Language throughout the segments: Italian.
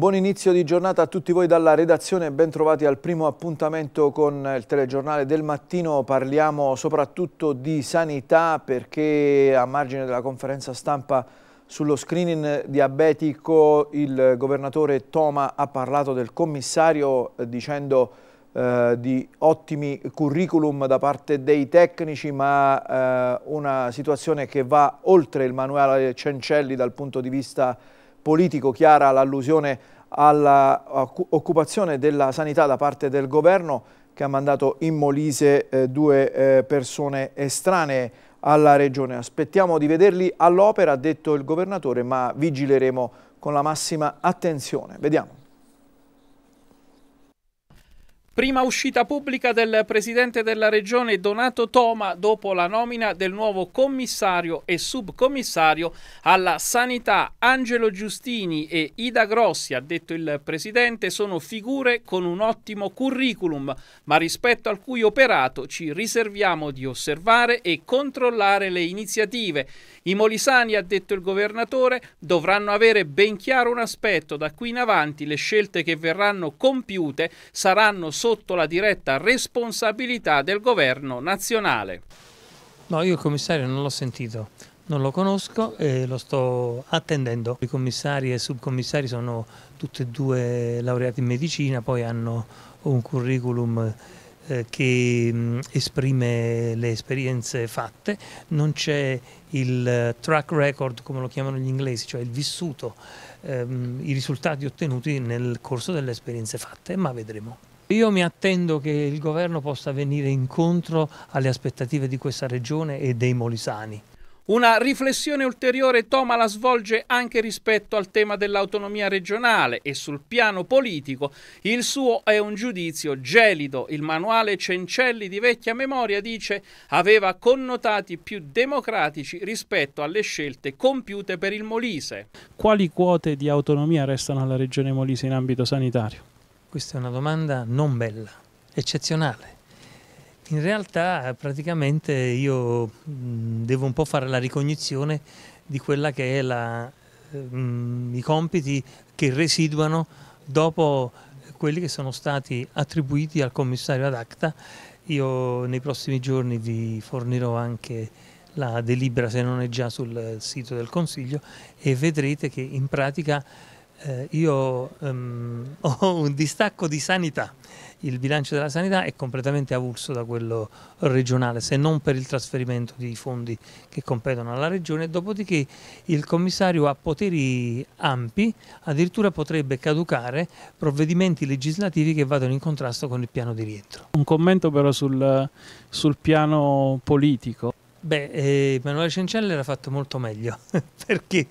Un buon inizio di giornata a tutti voi dalla redazione bentrovati al primo appuntamento con il telegiornale del mattino. Parliamo soprattutto di sanità perché a margine della conferenza stampa sullo screening diabetico il governatore Toma ha parlato del commissario eh, dicendo eh, di ottimi curriculum da parte dei tecnici ma eh, una situazione che va oltre il manuale Cencelli dal punto di vista politico, chiara l'allusione all'occupazione della sanità da parte del governo che ha mandato in Molise eh, due eh, persone estranee alla regione. Aspettiamo di vederli all'opera, ha detto il governatore, ma vigileremo con la massima attenzione. Vediamo. Prima uscita pubblica del presidente della regione Donato Toma dopo la nomina del nuovo commissario e subcommissario alla sanità Angelo Giustini e Ida Grossi, ha detto il presidente, sono figure con un ottimo curriculum, ma rispetto al cui operato ci riserviamo di osservare e controllare le iniziative. I molisani, ha detto il governatore, dovranno avere ben chiaro un aspetto, da qui in avanti le scelte che verranno compiute saranno solo sotto la diretta responsabilità del governo nazionale. No, io il commissario non l'ho sentito, non lo conosco e lo sto attendendo. I commissari e i subcommissari sono tutti e due laureati in medicina, poi hanno un curriculum eh, che mm, esprime le esperienze fatte, non c'è il eh, track record come lo chiamano gli inglesi, cioè il vissuto, ehm, i risultati ottenuti nel corso delle esperienze fatte, ma vedremo. Io mi attendo che il governo possa venire incontro alle aspettative di questa regione e dei molisani. Una riflessione ulteriore Toma la svolge anche rispetto al tema dell'autonomia regionale e sul piano politico. Il suo è un giudizio gelido. Il manuale Cencelli di vecchia memoria dice aveva connotati più democratici rispetto alle scelte compiute per il Molise. Quali quote di autonomia restano alla regione Molise in ambito sanitario? Questa è una domanda non bella, eccezionale. In realtà praticamente io devo un po' fare la ricognizione di quella che è la, i compiti che residuano dopo quelli che sono stati attribuiti al commissario ad acta. Io nei prossimi giorni vi fornirò anche la delibera, se non è già sul sito del Consiglio, e vedrete che in pratica eh, io um, ho un distacco di sanità. Il bilancio della sanità è completamente avulso da quello regionale, se non per il trasferimento di fondi che competono alla regione. Dopodiché il commissario ha poteri ampi, addirittura potrebbe caducare provvedimenti legislativi che vadano in contrasto con il piano di rientro. Un commento però sul, sul piano politico. Beh, eh, Emanuele Cencelli l'ha fatto molto meglio, perché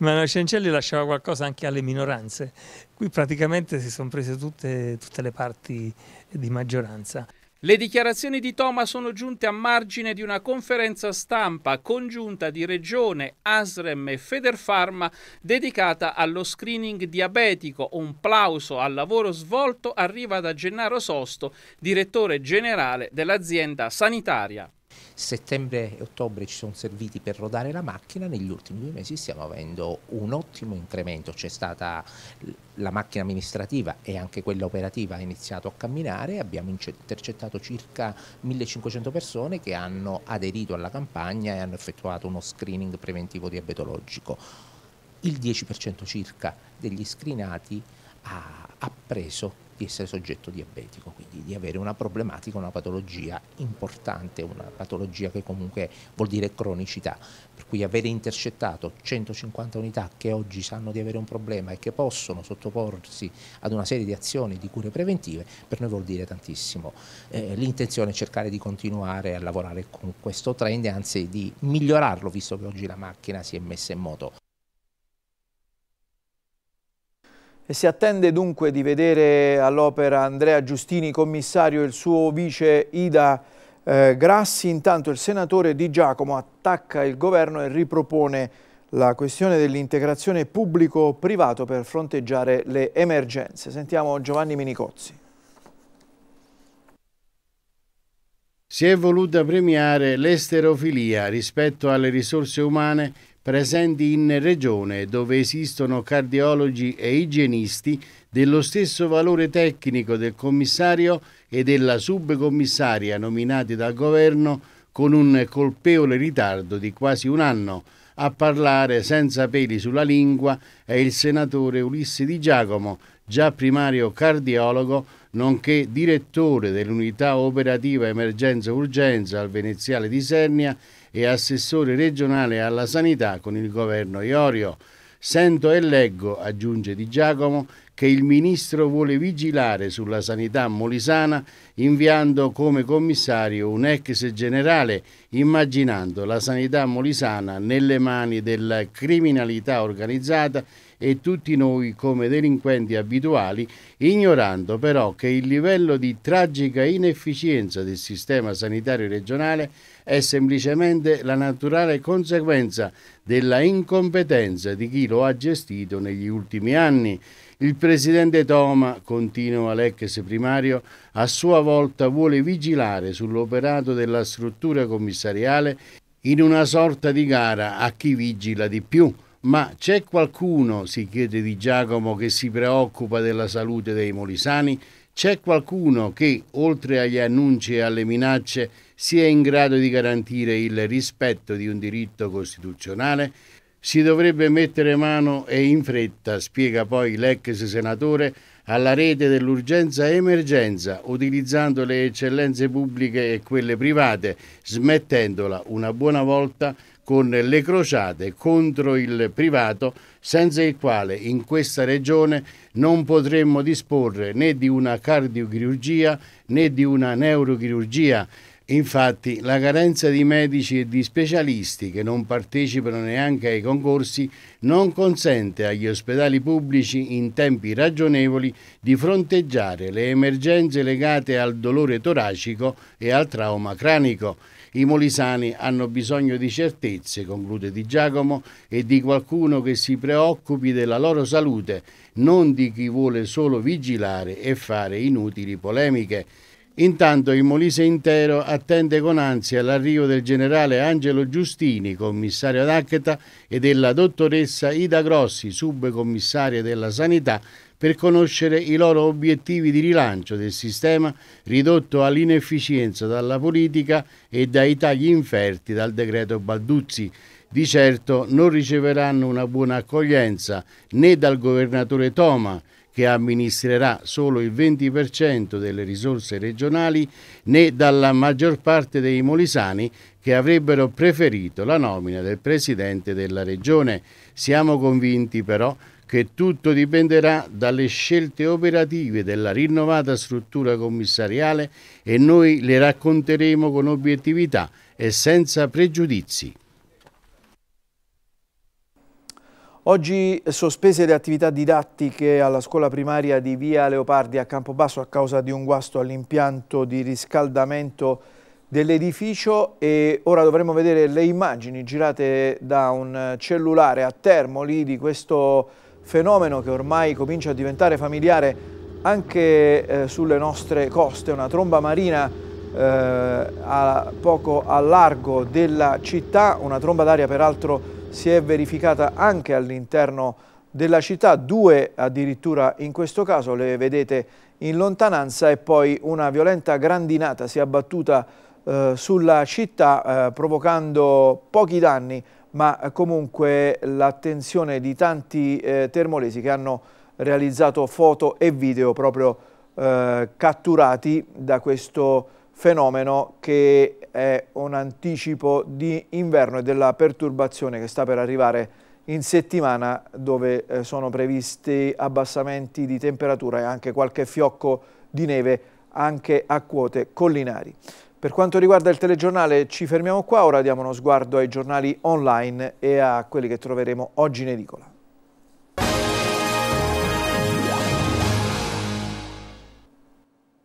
Emanuele Cencelli lasciava qualcosa anche alle minoranze. Qui praticamente si sono prese tutte, tutte le parti di maggioranza. Le dichiarazioni di Toma sono giunte a margine di una conferenza stampa congiunta di Regione, Asrem e Federfarma dedicata allo screening diabetico. Un plauso al lavoro svolto arriva da Gennaro Sosto, direttore generale dell'azienda sanitaria. Settembre e ottobre ci sono serviti per rodare la macchina, negli ultimi due mesi stiamo avendo un ottimo incremento, c'è stata la macchina amministrativa e anche quella operativa ha iniziato a camminare, abbiamo intercettato circa 1500 persone che hanno aderito alla campagna e hanno effettuato uno screening preventivo diabetologico. Il 10% circa degli screenati ha, ha preso di essere soggetto diabetico, quindi di avere una problematica, una patologia importante, una patologia che comunque vuol dire cronicità, per cui avere intercettato 150 unità che oggi sanno di avere un problema e che possono sottoporsi ad una serie di azioni di cure preventive, per noi vuol dire tantissimo. Eh, l'intenzione è cercare di continuare a lavorare con questo trend, anzi di migliorarlo, visto che oggi la macchina si è messa in moto. Si attende dunque di vedere all'opera Andrea Giustini, commissario, e il suo vice Ida eh, Grassi. Intanto il senatore Di Giacomo attacca il governo e ripropone la questione dell'integrazione pubblico-privato per fronteggiare le emergenze. Sentiamo Giovanni Minicozzi. Si è voluta premiare l'esterofilia rispetto alle risorse umane presenti in regione dove esistono cardiologi e igienisti dello stesso valore tecnico del commissario e della subcommissaria nominati dal governo con un colpevole ritardo di quasi un anno. A parlare senza peli sulla lingua è il senatore Ulisse Di Giacomo, già primario cardiologo, nonché direttore dell'unità operativa emergenza-urgenza al Veneziale di Sernia e assessore regionale alla sanità con il governo Iorio. Sento e leggo, aggiunge Di Giacomo, che il ministro vuole vigilare sulla sanità molisana inviando come commissario un ex generale, immaginando la sanità molisana nelle mani della criminalità organizzata e tutti noi come delinquenti abituali, ignorando però che il livello di tragica inefficienza del sistema sanitario regionale è semplicemente la naturale conseguenza della incompetenza di chi lo ha gestito negli ultimi anni. Il presidente Toma, continua l'ex primario, a sua volta vuole vigilare sull'operato della struttura commissariale in una sorta di gara a chi vigila di più. Ma c'è qualcuno, si chiede di Giacomo, che si preoccupa della salute dei molisani? C'è qualcuno che, oltre agli annunci e alle minacce, si è in grado di garantire il rispetto di un diritto costituzionale, si dovrebbe mettere mano e in fretta, spiega poi l'ex senatore, alla rete dell'urgenza-emergenza, utilizzando le eccellenze pubbliche e quelle private, smettendola una buona volta con le crociate contro il privato, senza il quale in questa regione non potremmo disporre né di una cardiochirurgia né di una neurochirurgia Infatti la carenza di medici e di specialisti che non partecipano neanche ai concorsi non consente agli ospedali pubblici in tempi ragionevoli di fronteggiare le emergenze legate al dolore toracico e al trauma cranico. I molisani hanno bisogno di certezze, conclude Di Giacomo, e di qualcuno che si preoccupi della loro salute, non di chi vuole solo vigilare e fare inutili polemiche. Intanto il Molise intero attende con ansia l'arrivo del generale Angelo Giustini, commissario ad Accheta, e della dottoressa Ida Grossi, subcommissaria della Sanità, per conoscere i loro obiettivi di rilancio del sistema ridotto all'inefficienza dalla politica e dai tagli inferti dal decreto Balduzzi. Di certo non riceveranno una buona accoglienza né dal governatore Toma, che amministrerà solo il 20% delle risorse regionali, né dalla maggior parte dei molisani che avrebbero preferito la nomina del Presidente della Regione. Siamo convinti però che tutto dipenderà dalle scelte operative della rinnovata struttura commissariale e noi le racconteremo con obiettività e senza pregiudizi. Oggi sospese le attività didattiche alla scuola primaria di Via Leopardi a Campobasso a causa di un guasto all'impianto di riscaldamento dell'edificio e ora dovremo vedere le immagini girate da un cellulare a Termoli di questo fenomeno che ormai comincia a diventare familiare anche eh, sulle nostre coste, una tromba marina eh, a, poco a largo della città, una tromba d'aria peraltro si è verificata anche all'interno della città, due addirittura in questo caso, le vedete in lontananza e poi una violenta grandinata si è abbattuta eh, sulla città eh, provocando pochi danni ma comunque l'attenzione di tanti eh, termolesi che hanno realizzato foto e video proprio eh, catturati da questo fenomeno che è un anticipo di inverno e della perturbazione che sta per arrivare in settimana dove eh, sono previsti abbassamenti di temperatura e anche qualche fiocco di neve anche a quote collinari. Per quanto riguarda il telegiornale ci fermiamo qua, ora diamo uno sguardo ai giornali online e a quelli che troveremo oggi in edicola.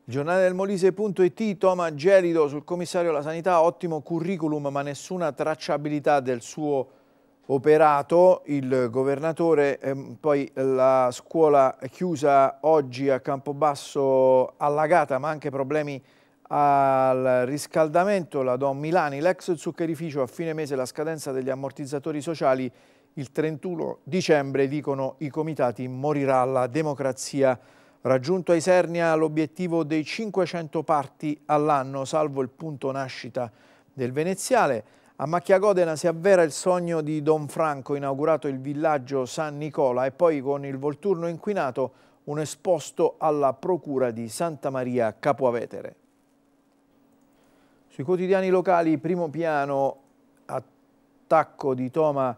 Giornale del Molise.it, Toma Gelido sul commissario alla sanità, ottimo curriculum ma nessuna tracciabilità del suo operato, il governatore, ehm, poi la scuola chiusa oggi a Campobasso allagata ma anche problemi al riscaldamento, la Don Milani, l'ex zuccherificio a fine mese la scadenza degli ammortizzatori sociali il 31 dicembre dicono i comitati morirà la democrazia Raggiunto a Isernia l'obiettivo dei 500 parti all'anno, salvo il punto nascita del veneziale, a Macchiagodena si avvera il sogno di Don Franco, inaugurato il villaggio San Nicola e poi con il Volturno inquinato un esposto alla procura di Santa Maria Capoavetere. Sui quotidiani locali, primo piano, attacco di Toma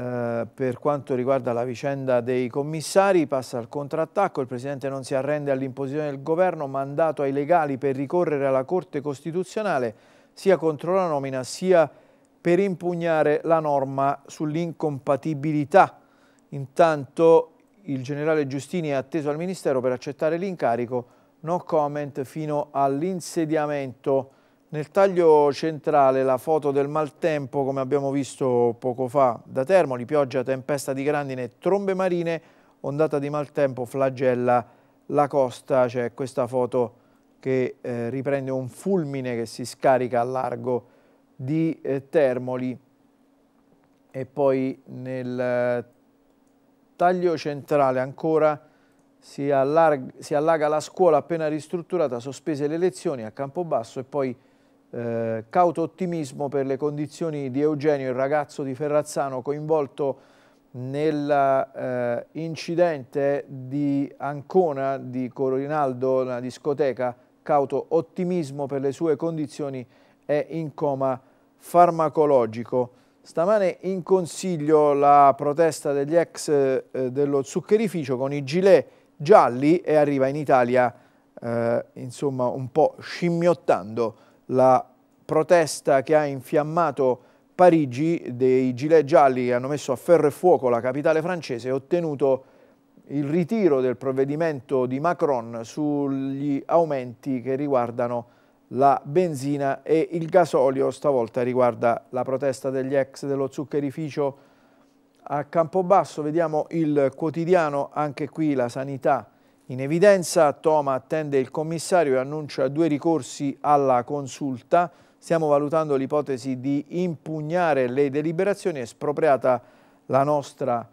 eh, per quanto riguarda la vicenda dei commissari, passa al contrattacco, il Presidente non si arrende all'imposizione del Governo, mandato ai legali per ricorrere alla Corte Costituzionale sia contro la nomina sia per impugnare la norma sull'incompatibilità. Intanto il generale Giustini è atteso al Ministero per accettare l'incarico, no comment fino all'insediamento nel taglio centrale la foto del maltempo, come abbiamo visto poco fa, da Termoli, pioggia, tempesta di grandine, trombe marine, ondata di maltempo, flagella la costa. C'è questa foto che eh, riprende un fulmine che si scarica a largo di eh, Termoli. E poi nel eh, taglio centrale ancora si, allarga, si allaga la scuola appena ristrutturata, sospese le lezioni a Campobasso e poi eh, cauto ottimismo per le condizioni di Eugenio, il ragazzo di Ferrazzano coinvolto nell'incidente eh, di Ancona di Corinaldo, una discoteca, cauto ottimismo per le sue condizioni, è in coma farmacologico. Stamane in consiglio la protesta degli ex eh, dello zuccherificio con i gilet gialli e arriva in Italia eh, insomma un po' scimmiottando la protesta che ha infiammato Parigi dei gilet gialli che hanno messo a ferro e fuoco la capitale francese e ottenuto il ritiro del provvedimento di Macron sugli aumenti che riguardano la benzina e il gasolio, stavolta riguarda la protesta degli ex dello zuccherificio a Campobasso, vediamo il quotidiano, anche qui la sanità in evidenza Toma attende il commissario e annuncia due ricorsi alla consulta. Stiamo valutando l'ipotesi di impugnare le deliberazioni espropriata la nostra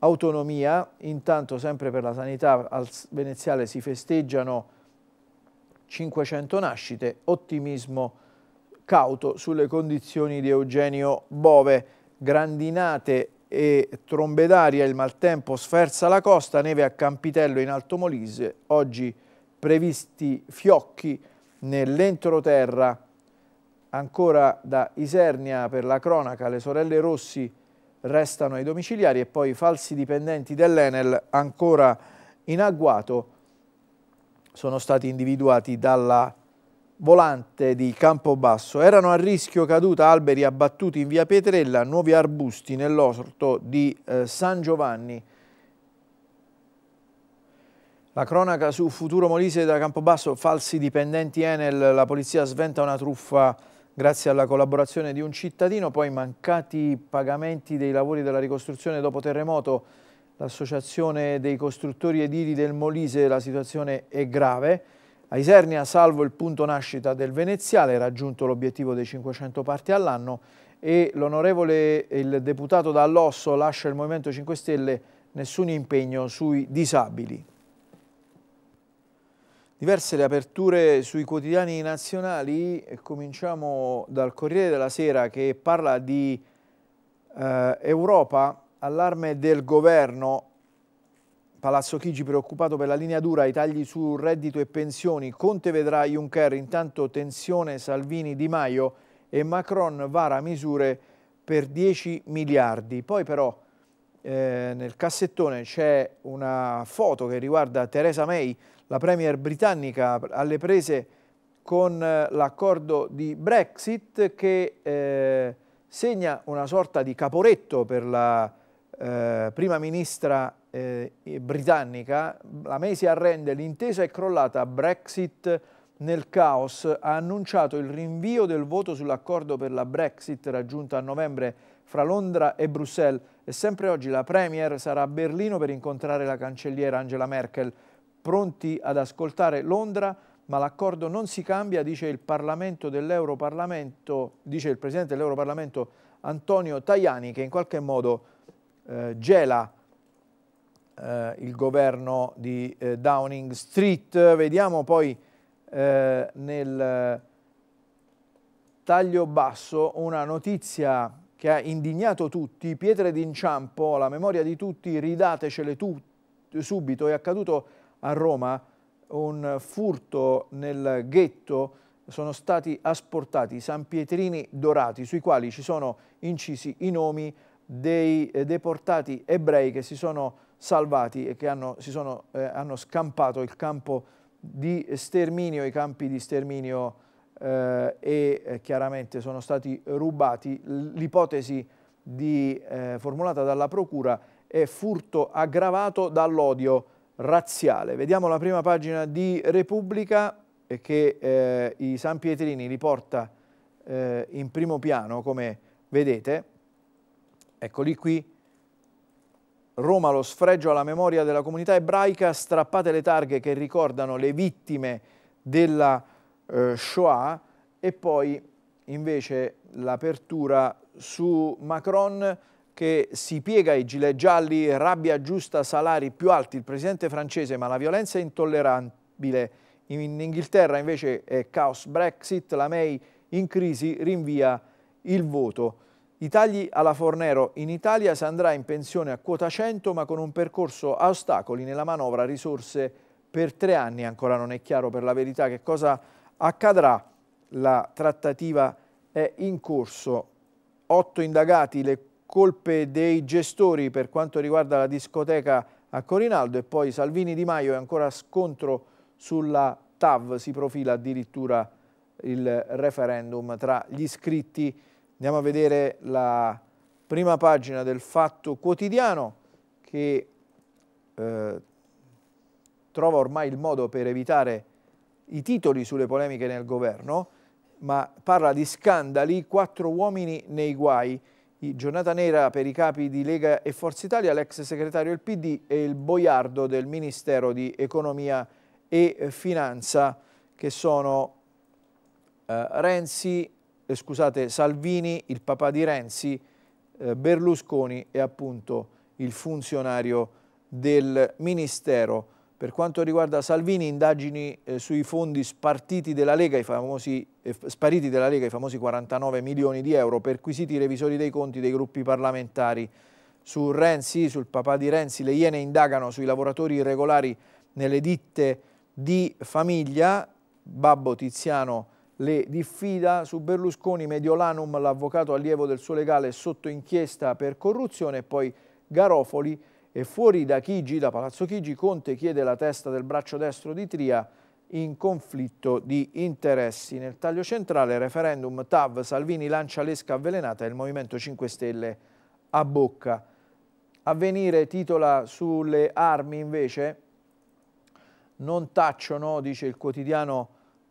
autonomia. Intanto sempre per la sanità al veneziale si festeggiano 500 nascite, ottimismo cauto sulle condizioni di Eugenio Bove, grandinate e trombe d'aria, il maltempo sferza la costa, neve a Campitello in Alto Molise, oggi previsti fiocchi nell'entroterra. Ancora da Isernia per la cronaca le sorelle Rossi restano ai domiciliari e poi i falsi dipendenti dell'Enel ancora in agguato sono stati individuati dalla volante di Campobasso. Erano a rischio caduta alberi abbattuti in via Pietrella, nuovi arbusti nell'orto di eh, San Giovanni. La cronaca su Futuro Molise da Campobasso, falsi dipendenti Enel, la polizia sventa una truffa grazie alla collaborazione di un cittadino, poi mancati pagamenti dei lavori della ricostruzione dopo terremoto, l'associazione dei costruttori edili del Molise, la situazione è grave. A Isernia, salvo il punto nascita del Veneziale, raggiunto l'obiettivo dei 500 parti all'anno e l'onorevole il deputato Dall'Osso lascia il Movimento 5 Stelle nessun impegno sui disabili. Diverse le aperture sui quotidiani nazionali, cominciamo dal Corriere della Sera che parla di eh, Europa, allarme del governo, Palazzo Chigi preoccupato per la linea dura i tagli su reddito e pensioni. Conte vedrà Juncker, intanto tensione Salvini-Di Maio e Macron vara misure per 10 miliardi. Poi però eh, nel cassettone c'è una foto che riguarda Theresa May, la premier britannica alle prese con eh, l'accordo di Brexit che eh, segna una sorta di caporetto per la eh, prima ministra eh, britannica, la May si arrende, l'intesa è crollata, Brexit nel caos, ha annunciato il rinvio del voto sull'accordo per la Brexit raggiunto a novembre fra Londra e Bruxelles e sempre oggi la Premier sarà a Berlino per incontrare la cancelliera Angela Merkel, pronti ad ascoltare Londra ma l'accordo non si cambia, dice il, dice il Presidente dell'Europarlamento Antonio Tajani che in qualche modo eh, gela eh, il governo di eh, Downing Street. Vediamo poi eh, nel taglio basso una notizia che ha indignato tutti, pietre d'inciampo, la memoria di tutti, ridatecele tu, subito, è accaduto a Roma un furto nel ghetto, sono stati asportati sanpietrini dorati sui quali ci sono incisi i nomi dei eh, deportati ebrei che si sono salvati e che hanno, sono, eh, hanno scampato il campo di sterminio, i campi di sterminio eh, e eh, chiaramente sono stati rubati. L'ipotesi eh, formulata dalla Procura è furto aggravato dall'odio razziale. Vediamo la prima pagina di Repubblica eh, che i San Pietrini li porta in primo piano come vedete. Eccoli qui Roma lo sfregio alla memoria della comunità ebraica, strappate le targhe che ricordano le vittime della eh, Shoah e poi invece l'apertura su Macron che si piega ai gilet gialli, rabbia giusta, salari più alti, il presidente francese, ma la violenza è intollerabile. In Inghilterra invece è caos Brexit, la May in crisi rinvia il voto. I tagli alla Fornero. In Italia si andrà in pensione a quota 100 ma con un percorso a ostacoli nella manovra risorse per tre anni. Ancora non è chiaro per la verità che cosa accadrà. La trattativa è in corso. Otto indagati, le colpe dei gestori per quanto riguarda la discoteca a Corinaldo e poi Salvini Di Maio e ancora scontro sulla TAV. Si profila addirittura il referendum tra gli iscritti Andiamo a vedere la prima pagina del Fatto Quotidiano che eh, trova ormai il modo per evitare i titoli sulle polemiche nel governo, ma parla di scandali, quattro uomini nei guai, giornata nera per i capi di Lega e Forza Italia, l'ex segretario del PD e il boiardo del Ministero di Economia e Finanza che sono eh, Renzi, eh, scusate, Salvini, il papà di Renzi, eh, Berlusconi e appunto il funzionario del Ministero. Per quanto riguarda Salvini, indagini eh, sui fondi spartiti della Lega, famosi, eh, spariti della Lega, i famosi 49 milioni di euro, perquisiti i revisori dei conti dei gruppi parlamentari. Su Renzi, sul papà di Renzi, le Iene indagano sui lavoratori irregolari nelle ditte di famiglia. Babbo Tiziano le diffida su Berlusconi, Mediolanum, l'avvocato allievo del suo legale sotto inchiesta per corruzione e poi Garofoli e fuori da Chigi, da Palazzo Chigi, Conte chiede la testa del braccio destro di Tria in conflitto di interessi. Nel taglio centrale referendum TAV, Salvini lancia l'esca avvelenata e il Movimento 5 Stelle a bocca. Avvenire titola sulle armi invece non tacciono, dice il quotidiano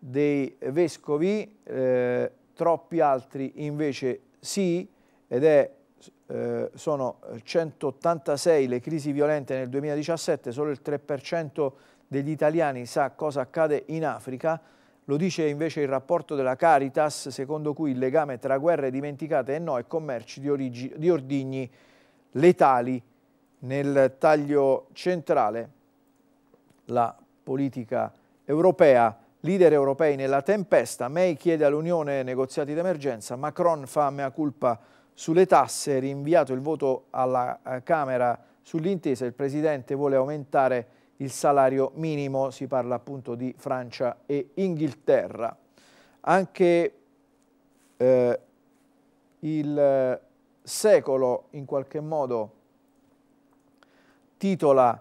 dei vescovi, eh, troppi altri invece sì, ed è, eh, sono 186 le crisi violente nel 2017, solo il 3% degli italiani sa cosa accade in Africa, lo dice invece il rapporto della Caritas, secondo cui il legame tra guerre dimenticate e no e commerci di, di ordigni letali nel taglio centrale la politica europea Leader europei nella tempesta, May chiede all'Unione negoziati d'emergenza, Macron fa mea culpa sulle tasse, rinviato il voto alla eh, Camera sull'intesa, il Presidente vuole aumentare il salario minimo, si parla appunto di Francia e Inghilterra. Anche eh, il eh, secolo in qualche modo titola,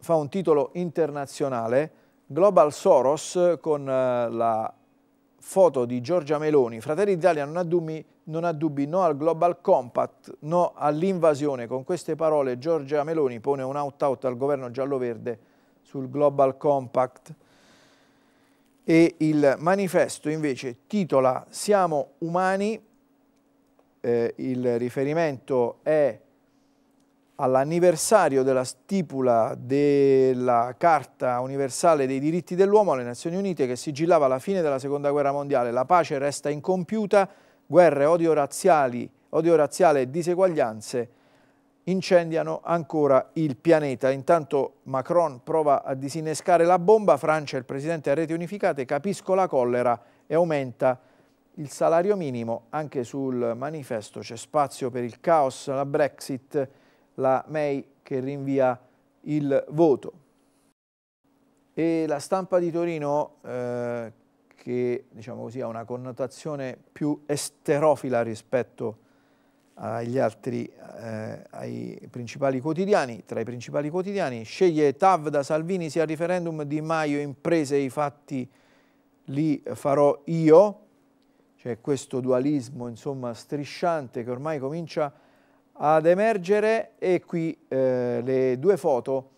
fa un titolo internazionale Global Soros con eh, la foto di Giorgia Meloni. Fratelli d'Italia non, non, ha dubbi no al Global Compact, no all'invasione. Con queste parole Giorgia Meloni pone un out-out al governo giallo-verde sul Global Compact. E il manifesto invece titola Siamo umani, eh, il riferimento è all'anniversario della stipula della Carta Universale dei diritti dell'uomo alle Nazioni Unite che sigillava la fine della Seconda Guerra Mondiale. La pace resta incompiuta, guerre, odio, razziali, odio razziale e diseguaglianze incendiano ancora il pianeta. Intanto Macron prova a disinnescare la bomba, Francia e il presidente a reti unificate, capisco la collera e aumenta il salario minimo. Anche sul manifesto c'è spazio per il caos, la Brexit la May che rinvia il voto. E la stampa di Torino, eh, che diciamo così, ha una connotazione più esterofila rispetto agli altri, eh, ai principali quotidiani, tra i principali quotidiani, sceglie Tav da Salvini sia il referendum di Maio, imprese i fatti li farò io, c'è questo dualismo insomma strisciante che ormai comincia a ad emergere e qui eh, le due foto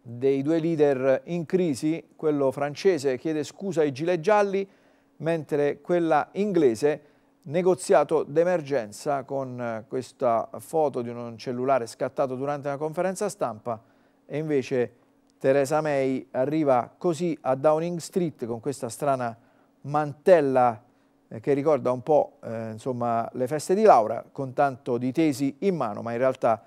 dei due leader in crisi, quello francese chiede scusa ai gilet gialli, mentre quella inglese negoziato d'emergenza con eh, questa foto di un cellulare scattato durante una conferenza stampa e invece Theresa May arriva così a Downing Street con questa strana mantella eh, che ricorda un po' eh, insomma, le feste di Laura, con tanto di tesi in mano, ma in realtà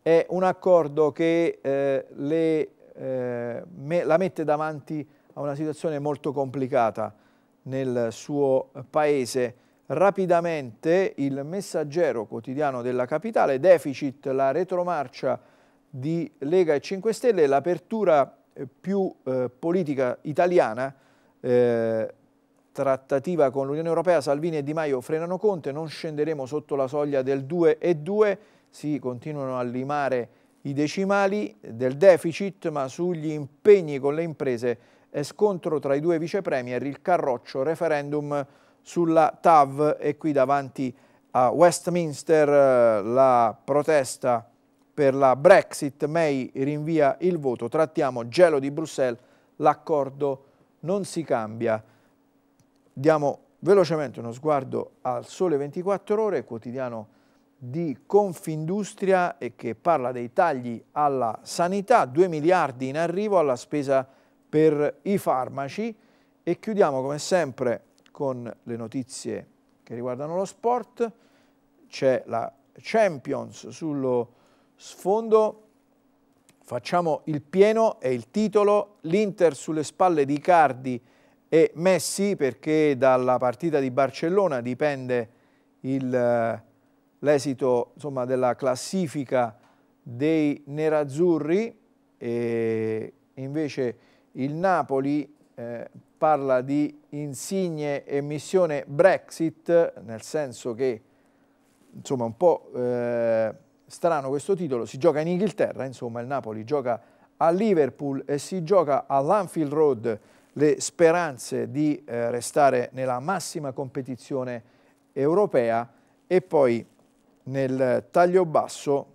è un accordo che eh, le, eh, me, la mette davanti a una situazione molto complicata nel suo paese. Rapidamente il messaggero quotidiano della capitale, deficit, la retromarcia di Lega e 5 Stelle, l'apertura eh, più eh, politica italiana eh, trattativa con l'Unione Europea, Salvini e Di Maio frenano Conte, non scenderemo sotto la soglia del 2 e 2, si continuano a limare i decimali del deficit, ma sugli impegni con le imprese è scontro tra i due vicepremier, il carroccio referendum sulla TAV e qui davanti a Westminster eh, la protesta per la Brexit, May rinvia il voto, trattiamo gelo di Bruxelles, l'accordo non si cambia. Diamo velocemente uno sguardo al Sole 24 Ore, quotidiano di Confindustria e che parla dei tagli alla sanità, 2 miliardi in arrivo alla spesa per i farmaci e chiudiamo come sempre con le notizie che riguardano lo sport, c'è la Champions sullo sfondo, facciamo il pieno e il titolo, l'Inter sulle spalle di Cardi e Messi perché dalla partita di Barcellona dipende eh, l'esito della classifica dei nerazzurri e invece il Napoli eh, parla di insigne e missione Brexit nel senso che insomma un po' eh, strano questo titolo si gioca in Inghilterra insomma il Napoli gioca a Liverpool e si gioca all'Anfield Road le speranze di eh, restare nella massima competizione europea e poi nel taglio basso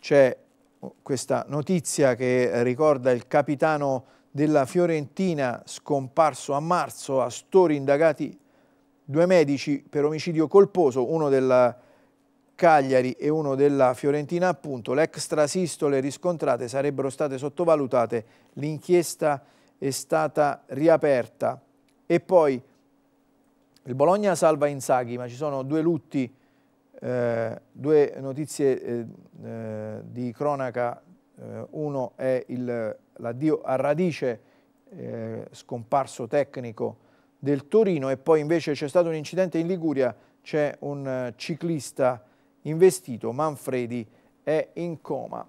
c'è oh, questa notizia che ricorda il capitano della Fiorentina scomparso a marzo a Stori indagati due medici per omicidio colposo, uno della Fiorentina Cagliari e uno della Fiorentina, appunto le sistole riscontrate sarebbero state sottovalutate, l'inchiesta è stata riaperta. E poi il Bologna salva Inzaghi, ma ci sono due lutti, eh, due notizie eh, eh, di cronaca. Eh, uno è l'addio a radice, eh, scomparso tecnico del Torino e poi invece c'è stato un incidente in Liguria, c'è un eh, ciclista investito, Manfredi è in coma.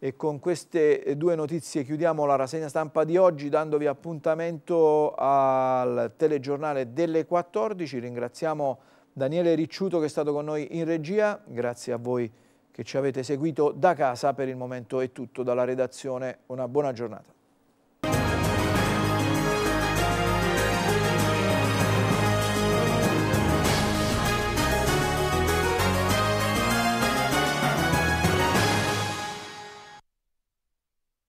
E con queste due notizie chiudiamo la rassegna stampa di oggi dandovi appuntamento al telegiornale delle 14. Ringraziamo Daniele Ricciuto che è stato con noi in regia. Grazie a voi che ci avete seguito da casa. Per il momento è tutto dalla redazione. Una buona giornata.